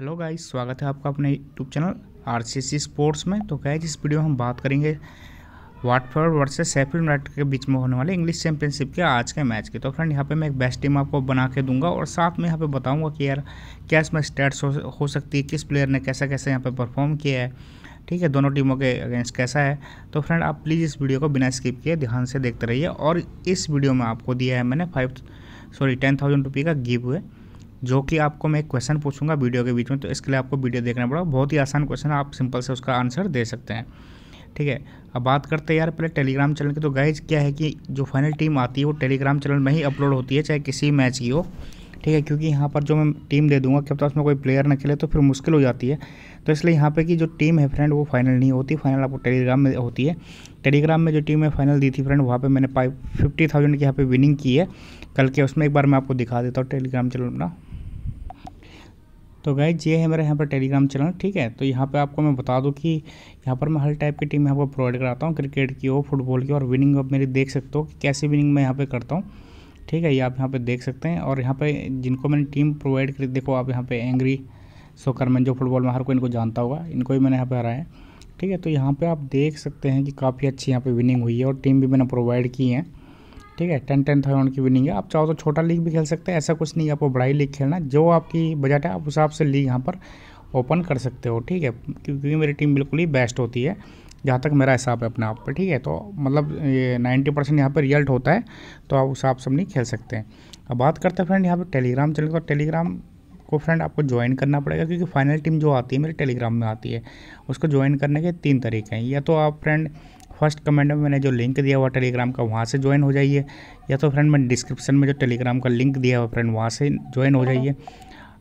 Hello guys स्वागत है आपका अपने YouTube channel R C C sports में तो गाइस इस वीडियो में हम बात करेंगे वाटफर्ड वर्सेस सैफिल यूनाइटेड के बीच में होने वाले इंग्लिश चैंपियनशिप के आज के मैच के तो फ्रेंड यहाँ पे मैं एक बेस्ट टीम आपको बना के दूंगा और साथ में यहाँ पे बताऊंगा कि यार क्या इसमें स्टेट्स हो, हो सकती है किस प्लेयर ने कैसा कैसे यहाँ पे परफॉर्म किया है ठीक है दोनों टीमों के अगेंस्ट कैसा है तो फ्रेंड आप प्लीज़ इस वीडियो को बिना स्किप किए ध्यान से देखते रहिए और इस वीडियो में आपको दिया है मैंने फाइव सॉरी टेन थाउजेंड का गिव हुए जो कि आपको मैं क्वेश्चन पूछूंगा वीडियो के बीच में तो इसके लिए आपको वीडियो देखना पड़ा बहुत ही आसान क्वेश्चन आप सिंपल से उसका आंसर दे सकते हैं ठीक है अब बात करते हैं यार पहले टेलीग्राम चैनल की तो गाइज क्या है कि जो फाइनल टीम आती है वो टेलीग्राम चैनल में ही अपलोड होती है चाहे किसी मैच की हो ठीक है क्योंकि यहाँ पर जो मैं टीम दे दूँगा क्या तक उसमें कोई प्लेयर ना खेले तो फिर मुश्किल हो जाती है तो इसलिए यहाँ पे कि जो टीम है फ्रेंड वो फाइनल नहीं होती फाइनल आपको टेलीग्राम में होती है टेलीग्राम में जो टीम है फाइनल दी थी फ्रेंड वहाँ पे मैंने फाइव फिफ्टी थाउजेंड की यहाँ पे विनिंग की है कल के उसमें एक बार मैं आपको दिखा देता हूँ टेलीग्राम चैनल अपना तो गाइज ये है मेरा यहाँ पर टेलीग्राम चैनल ठीक है तो यहाँ पे आपको मैं बता दूँ कि यहाँ पर मैं हर टाइप की टीम यहाँ पर प्रोवाइड कराता हूँ क्रिकेट की हो फुटबॉल की और विनिंग आप मेरी देख सकते हो कि कैसे विनिंग मैं यहाँ पर करता हूँ ठीक है ये आप यहाँ पर देख सकते हैं और यहाँ पर जिनको मैंने टीम प्रोवाइड करी देखो आप यहाँ पर एंग्री सोकरमैन जो फुटबॉल में हर कोई इनको जानता होगा इनको भी मैंने यहाँ पर हराया ठीक है तो यहाँ पर आप देख सकते हैं कि काफ़ी अच्छी यहाँ पर विनिंग हुई है और टीम भी मैंने प्रोवाइड की है ठीक है टेन टेन थाउजेंड की विनिंग है आप चाहो तो छोटा लीग भी खेल सकते हैं ऐसा कुछ नहीं आपको बड़ा ही लीग खेलना जो आपकी बजट है आप उस हिसाब से लीग यहाँ पर ओपन कर सकते हो ठीक है क्योंकि मेरी टीम बिल्कुल ही बेस्ट होती है जहाँ तक मेरा हिसाब है अपने आप पर ठीक है तो मतलब ये नाइन्टी परसेंट यहाँ पर रिजल्ट होता है तो आप उस हिसाब से नहीं खेल सकते हैं अब बात करते हैं फ्रेंड यहाँ पर टेलीग्राम चैनल का टेलीग्राम को फ्रेंड आपको ज्वाइन करना पड़ेगा क्योंकि फाइनल टीम जो आती है मेरे टेलीग्राम में आती है उसको ज्वाइन करने के तीन तरीके हैं या तो आप फ्रेंड फर्स्ट कमेंट में मैंने जो लिंक दिया हुआ टेलीग्राम का वहाँ से ज्वाइन हो जाइए या तो फ्रेंड मैंने डिस्क्रिप्शन में जो टेलीग्राम का लिंक दिया हुआ फ्रेंड वहाँ से ज्वाइन हो जाइए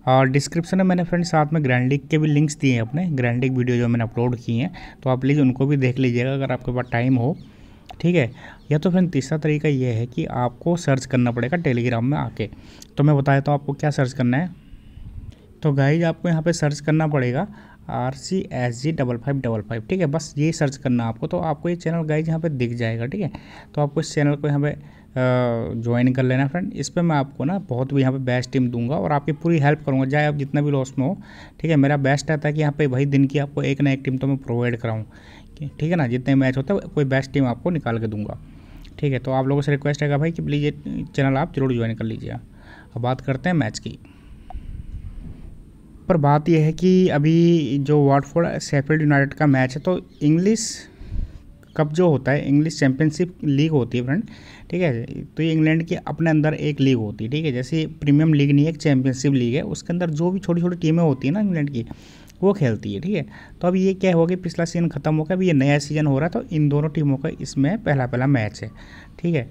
और डिस्क्रिप्शन में मैंने फ्रेंड साथ में ग्रैंडिक के भी लिंक्स दिए हैं अपने ग्रैंडिक वीडियो जो मैंने अपलोड किए हैं तो आप प्लीज़ उनको भी देख लीजिएगा अगर आपके पास टाइम हो ठीक है या तो फिर तीसरा तरीका ये है कि आपको सर्च करना पड़ेगा टेलीग्राम में आके तो मैं बताया तो आपको क्या सर्च करना है तो गाइज आपको यहाँ पे सर्च करना पड़ेगा R C S G double five double five ठीक है बस ये सर्च करना आपको तो आपको ये चैनल गाइज यहाँ पे दिख जाएगा ठीक है तो आपको इस चैनल को यहाँ पे ज्वाइन कर लेना फ्रेंड इस पर मैं आपको ना बहुत भी यहाँ पे बेस्ट टीम दूंगा और आपकी पूरी हेल्प करूँगा चाहे आप जितना भी लॉस में हो ठीक है मेरा बेस्ट रहता है कि यहाँ पर भाई दिन की आपको एक ना एक टीम तो मैं प्रोवाइड कराऊँ ठीक है ना जितने मैच होते हैं कोई बेस्ट टीम आपको निकाल के दूंगा ठीक है तो आप लोगों से रिक्वेस्ट है भाई कि प्लीज़ ये चैनल आप जरूर ज्वाइन कर लीजिए अब बात करते हैं मैच की पर बात यह है कि अभी जो वाटफोर्ड सेफील्ड यूनाइटेड का मैच है तो इंग्लिश कप जो होता है इंग्लिश चैम्पियनशिप लीग होती है फ्रेंड ठीक है तो ये इंग्लैंड के अपने अंदर एक लीग होती है ठीक है जैसे प्रीमियम लीग नहीं है एक चैम्पियनशिप लीग है उसके अंदर जो भी छोटी छोटी टीमें होती हैं ना इंग्लैंड की वो खेलती है ठीक है तो अब ये क्या होगा कि पिछला सीजन खत्म हो गया अब ये नया सीजन हो रहा है तो इन दोनों टीमों का इसमें पहला पहला मैच है ठीक है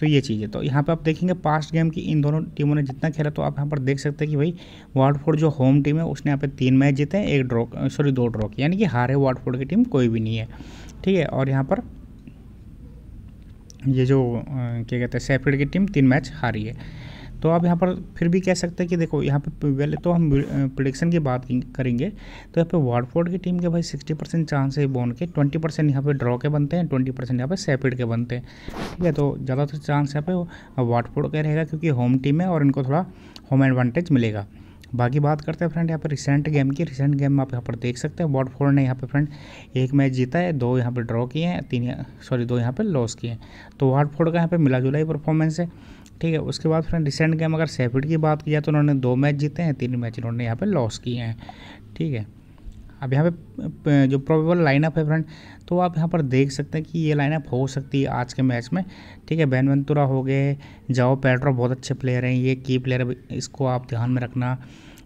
तो ये चीज़ है तो यहाँ पे आप देखेंगे पास्ट गेम की इन दोनों टीमों ने जितना खेला तो आप यहाँ पर देख सकते हैं कि भाई वाटफोर्ड जो होम टीम है उसने यहाँ पे तीन मैच जीते हैं एक ड्रॉ सॉरी दो ड्रॉ की यानी कि हारे वाटफोर्ड की टीम कोई भी नहीं है ठीक है और यहाँ पर ये जो क्या कहते हैं सेफिड की टीम तीन मैच हारी है तो आप यहाँ पर फिर भी कह सकते हैं कि देखो यहाँ पे पहले तो हम प्रोडिक्शन की बात करेंगे तो यहाँ पे वार्डफोर्ड की टीम के भाई सिक्सटी परसेंट चांस है बोन के ट्वेंटी परसेंट यहाँ पे ड्रॉ के बनते हैं ट्वेंटी परसेंट यहाँ पे सेपिड के बनते हैं ठीक है तो ज़्यादातर चांस यहाँ पे वार्डफोर्ड का रहेगा क्योंकि होम टीम है और इनको थोड़ा होम एडवांटेज मिलेगा बाकी बात करते हैं फ्रेंड यहाँ पर रिसेंट गेम की रिसेंट गेम आप यहाँ पर देख सकते हैं वॉटफोर्ड ने यहाँ पर फ्रेंड एक मैच जीता है दो यहाँ पर ड्रॉ किए हैं तीन सॉरी दो यहाँ पर लॉस किए हैं तो वॉटफोर्ड का यहाँ पर मिला जुला ही परफॉर्मेंस है ठीक है उसके बाद फ्रेंड रिसेंट गेम अगर सेफिड की बात की जाए तो उन्होंने दो मैच जीते हैं तीन मैच उन्होंने यहाँ पर लॉस किए हैं ठीक है अब यहाँ पे जो प्रोबेबल लाइनअप है फ्रेंड तो आप यहाँ पर देख सकते हैं कि ये लाइनअप हो सकती है आज के मैच में ठीक है बैनवंतुरा हो गए जाओ पेट्रो बहुत अच्छे प्लेयर हैं ये की प्लेयर इसको आप ध्यान में रखना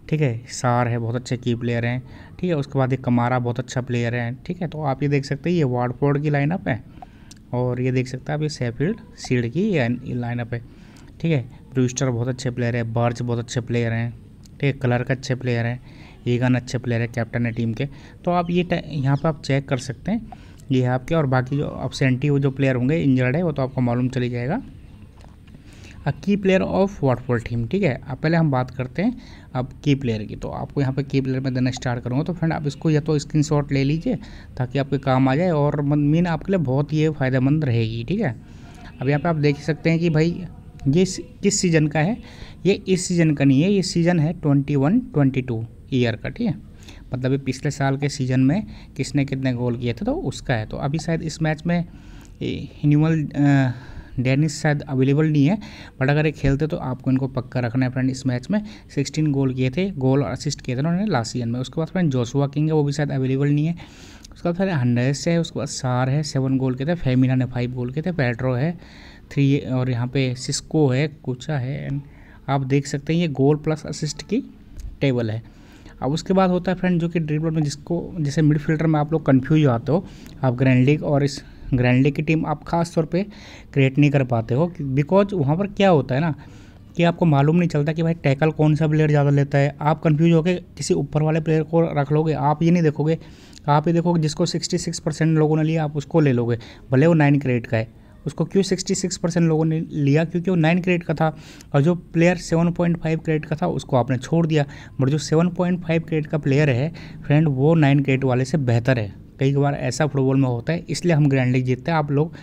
ठीक है सार है बहुत अच्छे की प्लेयर हैं ठीक है उसके बाद ये कमारा बहुत अच्छा प्लेयर है ठीक है तो आप ये देख सकते हैं ये वार्डफोर्ड की लाइनअप है और ये देख सकते हैं आप ये सैफील्ड सीड की लाइनअप है ठीक है ब्रूस्टर बहुत अच्छे प्लेयर है बार्ज बहुत अच्छे प्लेयर हैं ठीक है का अच्छे प्लेयर हैं ईगन अच्छे प्लेयर है कैप्टन है टीम के तो आप ये यहाँ पर आप चेक कर सकते हैं ये है आपके और बाकी जो अपसेंटी वो जो प्लेयर होंगे इंजर्ड है वो तो आपको मालूम चली जाएगा अ की प्लेयर ऑफ वाटफॉल टीम ठीक है अब पहले हम बात करते हैं अब की प्लेयर की तो आपको यहाँ पे की प्लेयर में देना स्टार्ट करूँगा तो फ्रेंड आप इसको या तो स्क्रीनशॉट ले लीजिए ताकि आपके काम आ जाए और मीन आपके लिए बहुत ये फ़ायदेमंद रहेगी ठीक है अब यहाँ पे आप देख सकते हैं कि भाई ये किस सीज़न का है ये इस सीज़न का नहीं है ये सीज़न है twenty one twenty two year का ठीक है मतलब ये पिछले साल के सीज़न में किसने कितने गोल किए थे तो उसका है तो अभी शायद इस मैच में हिन्यूमल डेनिस शायद अवेलेबल नहीं है बट अगर ये खेलते तो आपको इनको पक्का रखना है फ्रेंड इस मैच में सिक्सटीन गोल किए थे गोल और असिस्ट किए थे उन्होंने लास्ट सीजन में उसके बाद फ्रेंड जोशुआ किंग है वो भी शायद अवेलेबल नहीं है उसके बाद फिर हंड्रेस है उसके बाद सार है सेवन गोल के थे फेमिना ने फाइव गोल के थे पेट्रो है थ्री और यहाँ पे सिस्को है कुचा है एंड आप देख सकते हैं ये गोल प्लस असिस्ट की टेबल है अब उसके बाद होता है फ्रेंड जो कि ड्रिबल में जिसको जैसे मिड फील्डर में आप लोग कन्फ्यूज आते हो आप ग्रैंड लीग और इस ग्रैंड लीग की टीम आप खास तौर पे क्रिएट नहीं कर पाते हो बिकॉज वहाँ पर क्या होता है ना कि आपको मालूम नहीं चलता कि भाई टैकल कौन सा प्लेयर ज़्यादा लेता है आप कन्फ्यूज होकर किसी ऊपर वाले प्लेयर को रख लोगे आप ये नहीं देखोगे आप ये देखोगे जिसको सिक्सटी परसेंट लोगों ने लिया आप उसको ले लोगे भले वो नाइन क्रिएट का है उसको क्यों सिक्सटी सिक्स परसेंट लोगों ने लिया क्योंकि वो नाइन क्रेडिट का था और जो player seven point five credit का था उसको आपने छोड़ दिया बट जो सेवन पॉइंट फाइव क्रेडिट का प्लेयर है फ्रेंड वो नाइन क्रेडिट वाले से बेहतर है कई बार ऐसा फुटबॉल में होता है इसलिए हम ग्रैंड लीग जीतते हैं आप लोग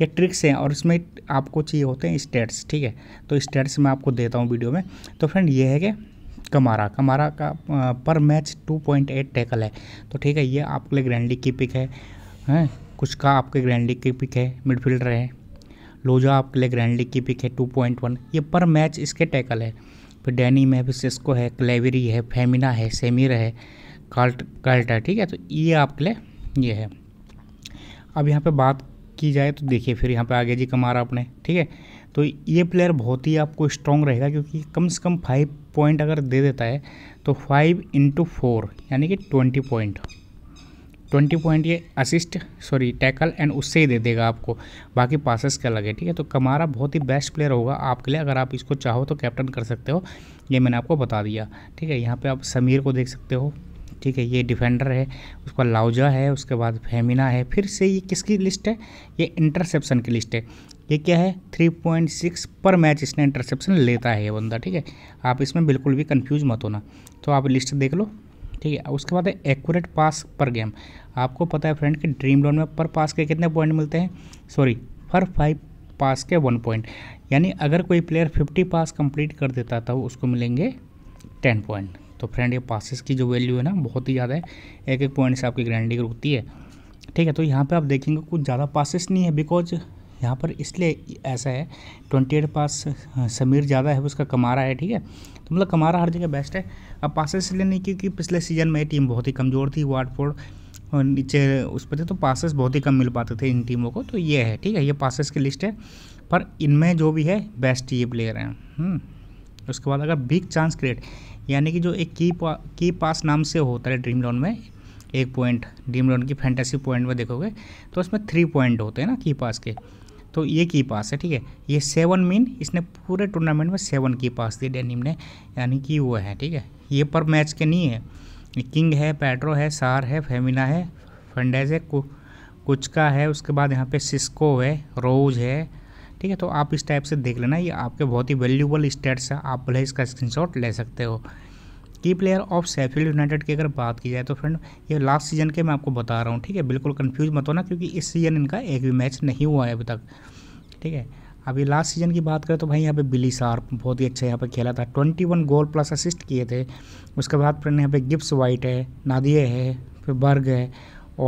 ये ट्रिक्स हैं और इसमें आपको चाहिए होते हैं स्टेट्स ठीक है तो स्टेट्स मैं आपको देता हूँ वीडियो में तो फ्रेंड ये है कि कमारा कमारा का पर मैच 2.8 टैकल है तो ठीक है ये आपके लिए ग्रैंड लीग की पिक है हैं कुछका आपके ग्रैंड लीग की पिक है मिडफील्डर है लोजा आपके लिए ग्रैंड लीग की पिक है टू पॉइंट वन ये पर मैच इसके टैकल है फिर डैनी मेविसको है क्लेवरी है फेमिना है सेमिर है कार्ट कार्टा ठीक है तो ये आपके लिए ये है अब यहाँ पर बात की जाए तो देखिए फिर यहाँ पर आगे जी कमारा अपने ठीक है तो ये प्लेयर बहुत ही आपको स्ट्रॉन्ग रहेगा क्योंकि कम से कम फाइव पॉइंट अगर दे देता है तो फाइव इंटू फोर यानी कि ट्वेंटी पॉइंट ट्वेंटी पॉइंट ये असिस्ट सॉरी टैकल एंड उससे ही दे देगा आपको बाकी पासेस का लगे ठीक है तो कमारा बहुत ही बेस्ट प्लेयर होगा आपके लिए अगर आप इसको चाहो तो कैप्टन कर सकते हो ये मैंने आपको बता दिया ठीक है यहाँ पे आप समीर को देख सकते हो ठीक है ये डिफेंडर है उसका लाउजा है उसके बाद फेमिना है फिर से ये किसकी लिस्ट है ये इंटरसेप्शन की लिस्ट है ये क्या है 3.6 पर मैच इसने इंटरसेप्शन लेता है ये बंदा ठीक है आप इसमें बिल्कुल भी कंफ्यूज मत होना तो आप लिस्ट देख लो ठीक है उसके बाद है एक्यूरेट पास पर गेम आपको पता है फ्रेंड कि ड्रीम लोन में पर पास के कितने पॉइंट मिलते हैं सॉरी पर फाइव पास के वन पॉइंट यानी अगर कोई प्लेयर फिफ्टी पास कंप्लीट कर देता था तो उसको मिलेंगे टेन पॉइंट तो फ्रेंड ये पासिस की जो वैल्यू है ना बहुत ही ज़्यादा है एक एक पॉइंट से आपकी ग्रैंडिंग रुकती होती है ठीक है तो यहाँ पर आप देखेंगे कुछ ज़्यादा पासिस नहीं है बिकॉज यहाँ पर इसलिए ऐसा है ट्वेंटी एट पास हाँ, समीर ज़्यादा है उसका कमारा है ठीक है तो मतलब कमारा हर जगह बेस्ट है अब पासेस इसलिए नहीं क्योंकि पिछले सीजन में टीम बहुत ही कमज़ोर थी वाटफोर्ड और नीचे उस पर थे तो पासेस बहुत ही कम मिल पाते थे इन टीमों को तो ये है ठीक है ये पासेस की लिस्ट है पर इनमें जो भी है बेस्ट ये प्लेयर हैं हम्म। उसके बाद अगर बिग चांस क्रिएट यानी कि जो एक की पा, की पास नाम से होता है ड्रीम लॉन में एक पॉइंट ड्रीम लॉन की फैंटेसी पॉइंट में देखोगे तो उसमें थ्री पॉइंट होते हैं ना की पास के तो ये की पास है ठीक है ये सेवन मीन इसने पूरे टूर्नामेंट में सेवन की पास दी डेनिम ने यानी कि वो है ठीक है ये पर मैच के नहीं है किंग है पैट्रो है सार है फेमिना है फंडेज है कुछ का है उसके बाद यहाँ पे सिस्को है रोज है ठीक है तो आप इस टाइप से देख लेना ये आपके बहुत ही वैल्यूबल स्टेट्स है आप भले इसका स्क्रीन ले सकते हो की प्लेयर ऑफ सैफील्ड यूनाइटेड की अगर बात की जाए तो फ्रेंड ये लास्ट सीजन के मैं आपको बता रहा हूँ ठीक है बिल्कुल कन्फ्यूज मत होना क्योंकि इस सीजन इनका एक भी मैच नहीं हुआ है अभी तक ठीक है अभी लास्ट सीजन की बात करें तो भाई यहाँ पे बिली सार्प बहुत ही अच्छा यहाँ पे खेला था 21 गोल प्लस असिस्ट किए थे उसके बाद फ्रेंड यहाँ पे गिप्स वाइट है नादिये है फिर बर्ग है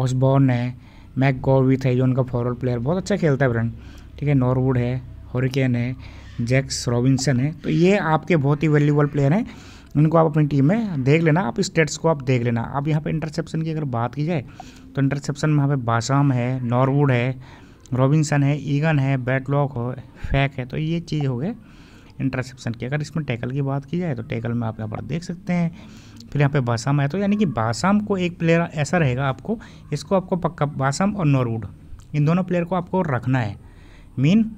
ऑसबॉर्न है मैक गोविथ है जो उनका फॉरवर्ड प्लेयर बहुत अच्छा खेलता है फ्रेंड ठीक है नॉरवुड है हॉरिकेन है जैक्स रॉबिन्सन है तो ये आपके बहुत ही वैल्यूबल प्लेयर हैं उनको आप अपनी टीम में देख लेना आप स्टेट्स को आप देख लेना अब यहाँ पे इंटरसेप्शन की अगर बात की जाए तो इंटरसेप्शन में यहाँ पे बासाम है नॉरवुड है रॉबिन्सन है ईगन है बैटलॉक हो फैक है तो ये चीज़ हो गए इंटरसेप्शन की अगर इसमें टैकल की बात की जाए तो टैकल में आप यहाँ पर देख सकते हैं फिर यहाँ पे बासाम है तो यानी कि बासाम को एक प्लेयर ऐसा रहेगा आपको इसको आपको पक्का बासाम और नॉरवुड इन दोनों प्लेयर को आपको रखना है मीन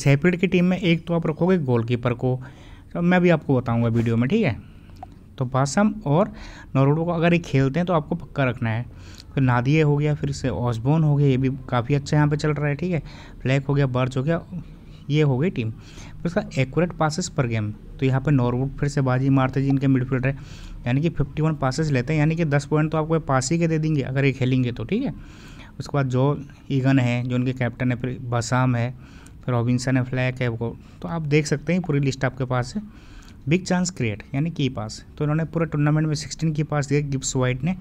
सेपिड की टीम में एक तो आप रखोगे गोलकीपर को तो मैं भी आपको बताऊँगा वीडियो में ठीक है तो पासम और नोरोडो को अगर ये खेलते हैं तो आपको पक्का रखना है फिर नादिए हो गया फिर से ऑसबोन हो गया ये भी काफ़ी अच्छा यहाँ पे चल रहा है ठीक है फ्लैक हो गया बर्च हो गया ये हो गई टीम फिर उसका एकूरेट पासिस पर गेम तो यहाँ पे नॉरवुड फिर से बाजी मारते जी इनके मिडफील्डर है यानी कि 51 पासिस लेते हैं यानी कि 10 पॉइंट तो आपको पास ही के दे देंगे अगर ये खेलेंगे तो ठीक है उसके बाद जो ईगन है जो उनके कैप्टन है फिर बसाम है फिर रॉबिन्सन है फ्लैक है वो तो आप देख सकते हैं पूरी लिस्ट आपके पास है बिग चांस क्रिएट यानी की पास तो इन्होंने पूरे टूर्नामेंट में सिक्सटीन की पास दिए गिप्स वाइट ने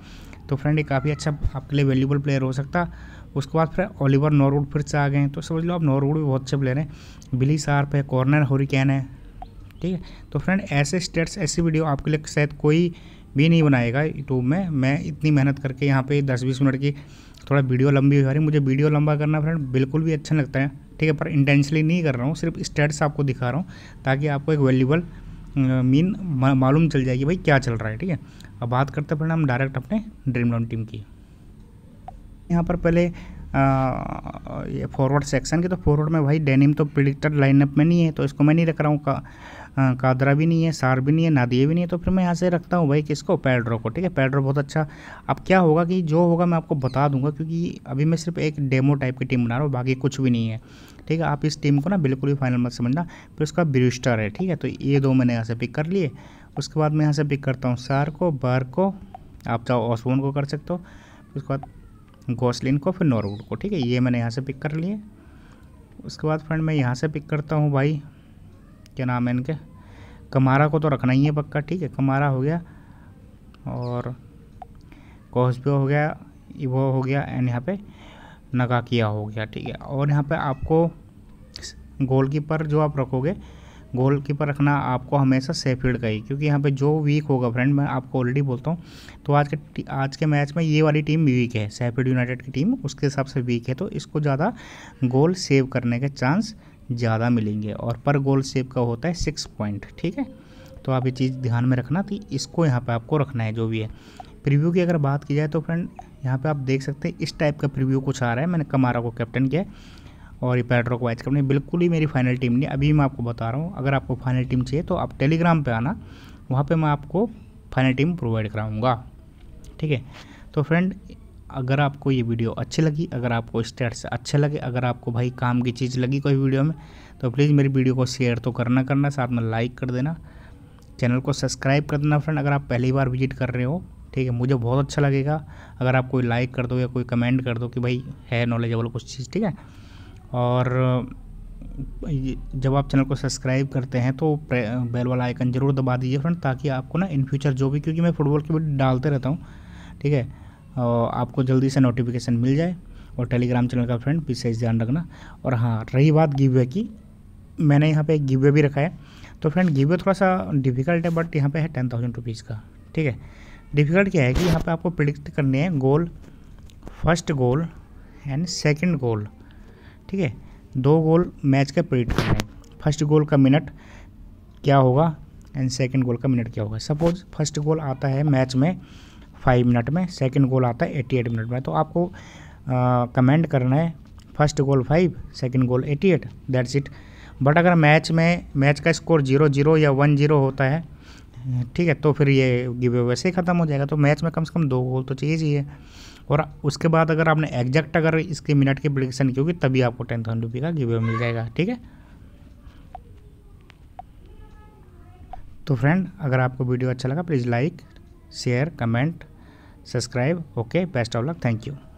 तो फ्रेंड ये काफ़ी अच्छा आपके लिए वैल्यूबल प्लेयर हो सकता उसके बाद फिर ओलिवर नॉरवुड फिर से आ गए तो समझ लो आप नॉरवुड भी बहुत अच्छे प्लेयर हैं बिली सार्प है कॉर्नर कैन है ठीक है तो फ्रेंड ऐसे स्टेट्स ऐसी वीडियो आपके लिए शायद कोई भी नहीं बनाएगा यूट्यूब में मैं इतनी मेहनत करके यहाँ पे दस बीस मिनट की थोड़ा वीडियो लंबी हो जा रही मुझे वीडियो लंबा करना फ्रेंड बिल्कुल भी अच्छा लगता है ठीक है पर इंटेंशली नहीं कर रहा हूँ सिर्फ स्टेट्स आपको दिखा रहा हूँ ताकि आपको एक वैल्यूबल मीन मालूम चल जाएगी भाई क्या चल रहा है ठीक है अब बात करते हैं फिर हम डायरेक्ट अपने ड्रीम लोन टीम की यहाँ पर पहले आ, ये फॉरवर्ड सेक्शन की तो फॉरवर्ड में भाई डेनिम तो प्रिडिक्टेड लाइनअप में नहीं है तो इसको मैं नहीं रख रहा हूँ हाँ, कादरा भी नहीं है सार भी नहीं है नादिया भी नहीं है तो फिर मैं यहाँ से रखता हूँ भाई किसको पैड्रो को ठीक है पैड्रो बहुत अच्छा अब क्या होगा कि जो होगा मैं आपको बता दूंगा क्योंकि अभी मैं सिर्फ एक डेमो टाइप की टीम बना रहा हूँ बाकी कुछ भी नहीं है ठीक है आप इस टीम को ना बिल्कुल भी फाइनल मत समझना फिर उसका ब्रिस्टर है ठीक है तो ये दो मैंने यहाँ से पिक कर लिए उसके बाद मैं यहाँ से पिक करता हूँ सार को बार को आप चाहो ऑसवोन को कर सकते हो उसके बाद गोसलिन को फिर नॉरवुड को ठीक है ये मैंने यहाँ से पिक कर लिए उसके बाद फ्रेंड मैं यहाँ से पिक करता हूँ भाई क्या नाम है इनके कमारा को तो रखना ही है पक्का ठीक है कमारा हो गया और कॉस्पियो हो गया इवो हो गया एंड यहाँ पे नगाकिया हो गया ठीक है और यहाँ पे आपको गोलकीपर जो आप रखोगे गोल कीपर रखना आपको हमेशा सेफीड का ही क्योंकि यहाँ पे जो वीक होगा फ्रेंड मैं आपको ऑलरेडी बोलता हूँ तो आज के आज के मैच में ये वाली टीम वीक है सेफीड यूनाइटेड की टीम उसके हिसाब से वीक है तो इसको ज़्यादा गोल सेव करने के चांस ज़्यादा मिलेंगे और पर गोल सेप का होता है सिक्स पॉइंट ठीक है तो आप ये चीज़ ध्यान में रखना थी इसको यहाँ पे आपको रखना है जो भी है प्रीव्यू की अगर बात की जाए तो फ्रेंड यहाँ पे आप देख सकते हैं इस टाइप का प्रीव्यू कुछ आ रहा है मैंने कमारा को कैप्टन किया और ये पैड्रो को वाइस कैप्टन बिल्कुल ही मेरी फाइनल टीम नहीं अभी मैं आपको बता रहा हूँ अगर आपको फाइनल टीम चाहिए तो आप टेलीग्राम पर आना वहाँ पर मैं आपको फाइनल टीम प्रोवाइड कराऊँगा ठीक है तो फ्रेंड अगर आपको ये वीडियो अच्छी लगी अगर आपको स्टेट्स अच्छे लगे अगर आपको भाई काम की चीज़ लगी कोई वीडियो में तो प्लीज़ मेरी वीडियो को शेयर तो करना करना साथ में लाइक कर देना चैनल को सब्सक्राइब कर देना फ्रेंड अगर आप पहली बार विजिट कर रहे हो ठीक है मुझे बहुत अच्छा लगेगा अगर आप कोई लाइक कर दो या कोई कमेंट कर दो कि भाई है नॉलेजेबल कुछ चीज़ ठीक है और जब आप चैनल को सब्सक्राइब करते हैं तो बेल वाला आइकन ज़रूर दबा दीजिए फ्रेंड ताकि आपको ना इन फ्यूचर जो भी क्योंकि मैं फुटबॉल की भी डालते रहता हूँ ठीक है आपको जल्दी से नोटिफिकेशन मिल जाए और टेलीग्राम चैनल का फ्रेंड पीछे ध्यान रखना और हाँ रही बात गिवे की मैंने यहाँ पे एक गिवे भी रखा है तो फ्रेंड गिवे थोड़ा सा डिफिकल्ट है बट यहाँ पे है टेन थाउजेंड रुपीज़ का ठीक है डिफिकल्ट क्या है कि यहाँ पे आपको प्रिडिक्ट करने हैं goal first goal and second goal ठीक है दो गोल मैच का प्रिडिक्ट करना है फर्स्ट गोल का मिनट क्या होगा एंड सेकेंड गोल का मिनट क्या होगा सपोज फर्स्ट गोल आता है मैच में फाइव मिनट में सेकंड गोल आता है एट्टी एट मिनट में तो आपको कमेंट करना है first goal five second goal eighty eight that's it but अगर मैच में मैच का स्कोर जीरो जीरो या वन जीरो होता है ठीक है तो फिर ये गिवे वैसे ही ख़त्म हो जाएगा तो मैच में कम से कम दो गोल तो चाहिए चाहिए और उसके बाद अगर आपने एग्जैक्ट अगर इसके मिनट की प्रडिक्शन की होगी तभी आपको टेन थाउजेंड रुपये का गिवे मिल जाएगा ठीक है तो फ्रेंड अगर आपको वीडियो अच्छा लगा please like share comment subscribe okay best of luck thank you